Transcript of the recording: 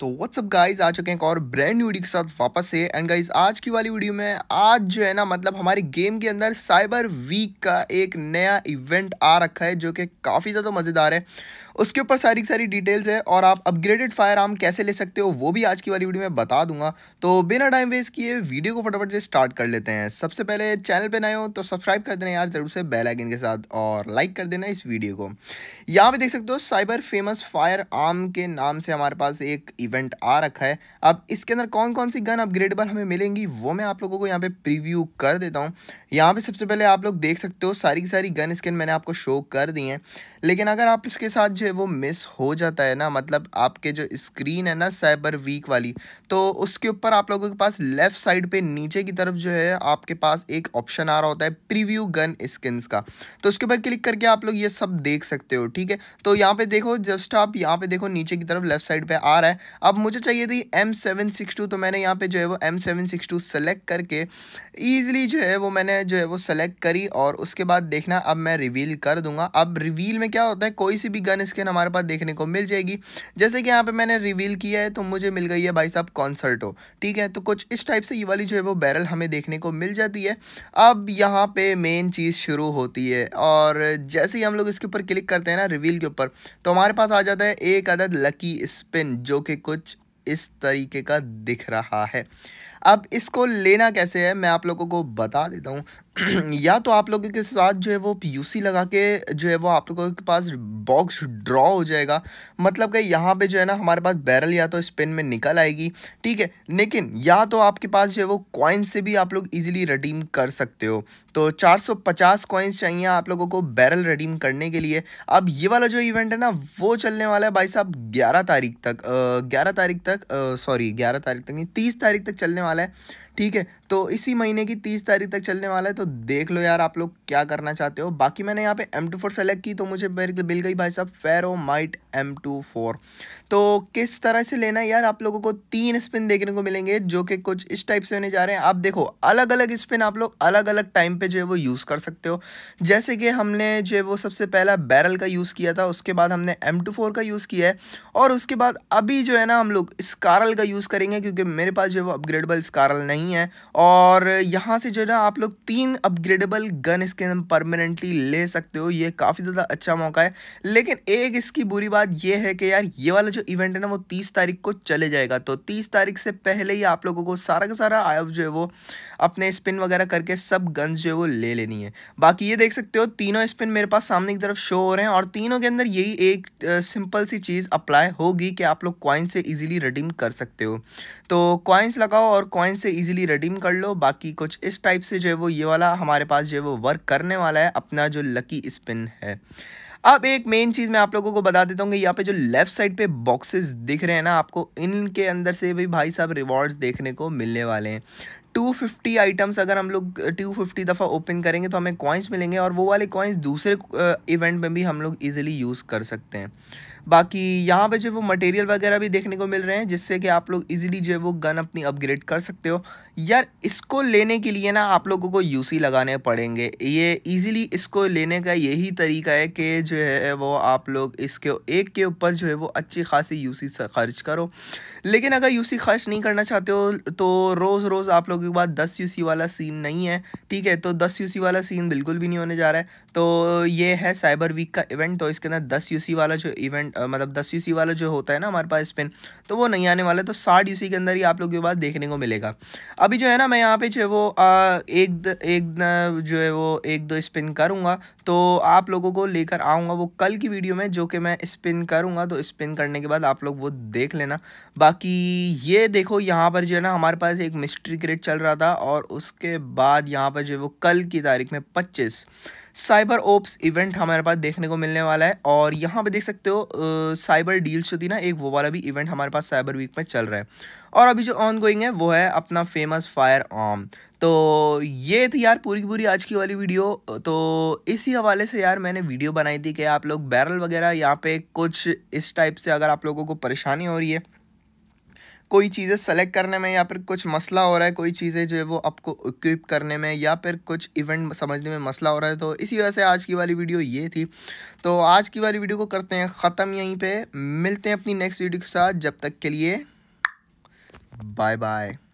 तो what's up guys आ चुके हैं एक और ब्रांड न्यू वीडियो के साथ वापस से एंड गाइज आज की वाली वीडियो में आज जो है ना मतलब हमारे गेम के अंदर साइबर वीक का एक नया इवेंट आ रखा है जो कि काफ़ी ज़्यादा मज़ेदार है उसके ऊपर सारी की सारी डिटेल्स है और आप अपग्रेडेड फायर आर्म कैसे ले सकते हो वो भी आज की वाली वीडियो में बता दूंगा तो बिना टाइम वेस्ट किए वीडियो को फटाफट से स्टार्ट कर लेते हैं सबसे पहले चैनल पर नए हो तो सब्सक्राइब कर देना यार ज़रूर से बेल आइकन के साथ और लाइक कर देना इस वीडियो को यहाँ पर देख सकते हो साइबर फेमस फायर आर्म के नाम से हमारे पास एक इवेंट आ रखा है अब इसके अंदर कौन कौन सी गन अपग्रेडेबल हमें मिलेंगी वो मैं आप लोगों को यहाँ पे प्रीव्यू कर देता हूँ यहाँ पे सबसे पहले आप लोग देख सकते हो सारी की सारी गन स्किन मैंने आपको शो कर दी हैं लेकिन अगर आप इसके साथ जो से वो मिस हो जाता है ना मतलब आपके जो स्क्रीन है ना साइबर वीक वाली तो उसके ऊपर आप लोगों के पास लेफ्ट साइड पे नीचे की तरफ जो है आपके पास एक ऑप्शन आ रहा होता है प्रीव्यू गन स्किन का तो उसके ऊपर क्लिक करके आप लोग ये सब देख सकते हो ठीक है तो यहाँ पे देखो जस्ट आप यहाँ पे देखो नीचे की तरफ लेफ्ट साइड पे आ रहा है अब मुझे चाहिए थी एम तो मैंने यहाँ पे जो है वो एम सेवन सेलेक्ट करके ईजिली जो है वो मैंने जो है वो सेलेक्ट करी और उसके बाद देखना अब मैं रिवील कर दूंगा अब रिवील में क्या होता है कोई सी भी गन स्किन हमारे पास देखने को मिल जाएगी जैसे कि यहाँ पे मैंने रिवील किया है तो मुझे मिल गई है भाई साहब कॉन्सर्टो ठीक है तो कुछ इस टाइप से ये वाली जो है वो बैरल हमें देखने को मिल जाती है अब यहाँ पे मेन चीज़ शुरू होती है और जैसे ही हम लोग इसके ऊपर क्लिक करते हैं ना रिवील के ऊपर तो हमारे पास आ जाता है एक अदद लकी स्पिन जो कि कुछ इस तरीके का दिख रहा है अब इसको लेना कैसे है मैं आप लोगों को बता देता हूँ या तो आप लोगों के साथ जो है वो पीयूसी लगा के जो है वो आप लोगों के पास बॉक्स ड्रॉ हो जाएगा मतलब कि यहाँ पे जो है ना हमारे पास बैरल या तो स्पिन में निकल आएगी ठीक है लेकिन या तो आपके पास जो है वो कॉइन से भी आप लोग इजीली रिडीम कर सकते हो तो 450 कॉइन्स चाहिए आप लोगों को बैरल रिडीम करने के लिए अब ये वाला जो इवेंट है ना वो चलने वाला है भाई साहब ग्यारह तारीख तक ग्यारह तारीख तक सॉरी ग्यारह तारीख तक नहीं तीस तारीख तक चलने वाला वाला है ठीक है तो इसी महीने की तीस तारीख तक चलने वाला है तो देख लो यार आप लोग क्या करना चाहते हो बाकी मैंने यहाँ पे एम टू फोर सेलेक्ट की तो मुझे मिल गई भाई साहब फेरो माइट एम टू फोर तो किस तरह से लेना है यार आप लोगों को तीन स्पिन देखने को मिलेंगे जो कि कुछ इस टाइप से होने जा रहे हैं आप देखो अलग अलग स्पिन आप लोग अलग अलग टाइम पर जो है वो यूज़ कर सकते हो जैसे कि हमने जो है वो सबसे पहला बैरल का यूज़ किया था उसके बाद हमने एम टू फोर का यूज़ किया है और उसके बाद अभी जो है ना हम लोग स्कारल का यूज़ करेंगे क्योंकि मेरे पास जो है वो अपग्रेडेबल अपग्रेडेबल स्कारल नहीं है और यहाँ से जो है ना आप लोग तीन अपग्रेडेबल गन इसके अंदर परमानेंटली ले सकते हो ये काफ़ी ज़्यादा अच्छा मौका है लेकिन एक इसकी बुरी बात यह है कि यार ये वाला जो इवेंट है ना वो तीस तारीख को चले जाएगा तो तीस तारीख से पहले ही आप लोगों को सारा का सारा आप जो है वो अपने स्पिन वगैरह करके सब गन्स जो है वो ले लेनी है बाकी ये देख सकते हो तीनों स्पिन मेरे पास सामने की तरफ शो हो रहे हैं और तीनों के अंदर यही एक सिंपल सी चीज़ अप्लाई होगी कि आप लोग क्वाइंस से इजीली रिडीम कर सकते हो तो क्वाइंस लगाओ और कॉइन से इजीली रिडीम कर लो बाकी कुछ इस टाइप से जो है वो ये वाला हमारे पास जो है वो वर्क करने वाला है अपना जो लकी स्पिन है अब एक मेन चीज़ मैं आप लोगों को बता देता हूँ कि यहाँ पे जो लेफ्ट साइड पे बॉक्सेस दिख रहे हैं ना आपको इनके अंदर से भी भाई साहब रिवॉर्ड्स देखने को मिलने वाले हैं 250 आइटम्स अगर हम लोग 250 दफ़ा ओपन करेंगे तो हमें कॉइन्स मिलेंगे और वो वाले कॉइन्स दूसरे इवेंट uh, में भी हम लोग ईजिली यूज़ कर सकते हैं बाकी यहाँ पे जो वो मटेरियल वगैरह भी देखने को मिल रहे हैं जिससे कि आप लोग इजीली जो है वो गन अपनी अपग्रेड कर सकते हो यार इसको लेने के लिए ना आप लोगों को यूसी लगाने पड़ेंगे ये इजीली इसको लेने का यही तरीका है कि जो है वो आप लोग इसके एक के ऊपर जो है वो अच्छी खासी यूसी खर्च करो लेकिन अगर यूसी खर्च नहीं करना चाहते हो तो रोज़ रोज़ आप लोग के बाद दस यू वाला सीन नहीं है ठीक है तो दस यू वाला सीन बिल्कुल भी नहीं होने जा रहा है तो ये है साइबर वीक का इवेंट तो इसके अंदर दस यू वाला जो इवेंट आ, मतलब दस यू वाला जो होता है ना हमारे पास स्पिन तो वो नहीं आने वाला तो साठ यू के अंदर ही आप लोग के बाद देखने को मिलेगा अभी जो है ना मैं यहाँ पे जो है वो एक एक जो है वो एक दो स्पिन करूँगा तो आप लोगों को लेकर आऊँगा वो कल की वीडियो में जो कि मैं स्पिन करूँगा तो स्पिन करने के बाद आप लोग वो देख लेना बाकी ये देखो यहाँ पर जो है ना हमारे पास एक मिस्ट्री क्रिएट चल चल रहा था और उसके बाद यहाँ पर जो है वो कल की तारीख में पच्चीस साइबर ओप्स इवेंट हमारे पास देखने को मिलने वाला है और यहाँ पे देख सकते हो आ, साइबर डील्स जो थी ना एक वो वाला भी इवेंट हमारे पास साइबर वीक में चल रहा है और अभी जो ऑन गोइंग है वो है अपना फेमस फायर आर्म तो ये थी यार पूरी की पूरी आज की वाली वीडियो तो इसी हवाले से यार मैंने वीडियो बनाई थी कि आप लोग बैरल वगैरह यहाँ पे कुछ इस टाइप से अगर आप लोगों को परेशानी हो रही है कोई चीज़ें सेलेक्ट करने में या फिर कुछ मसला हो रहा है कोई चीज़ें जो है वो आपको इक्विप करने में या फिर कुछ इवेंट समझने में मसला हो रहा है तो इसी वजह से आज की वाली वीडियो ये थी तो आज की वाली वीडियो को करते हैं ख़त्म यहीं पर मिलते हैं अपनी नेक्स्ट वीडियो के साथ जब तक के लिए बाय बाय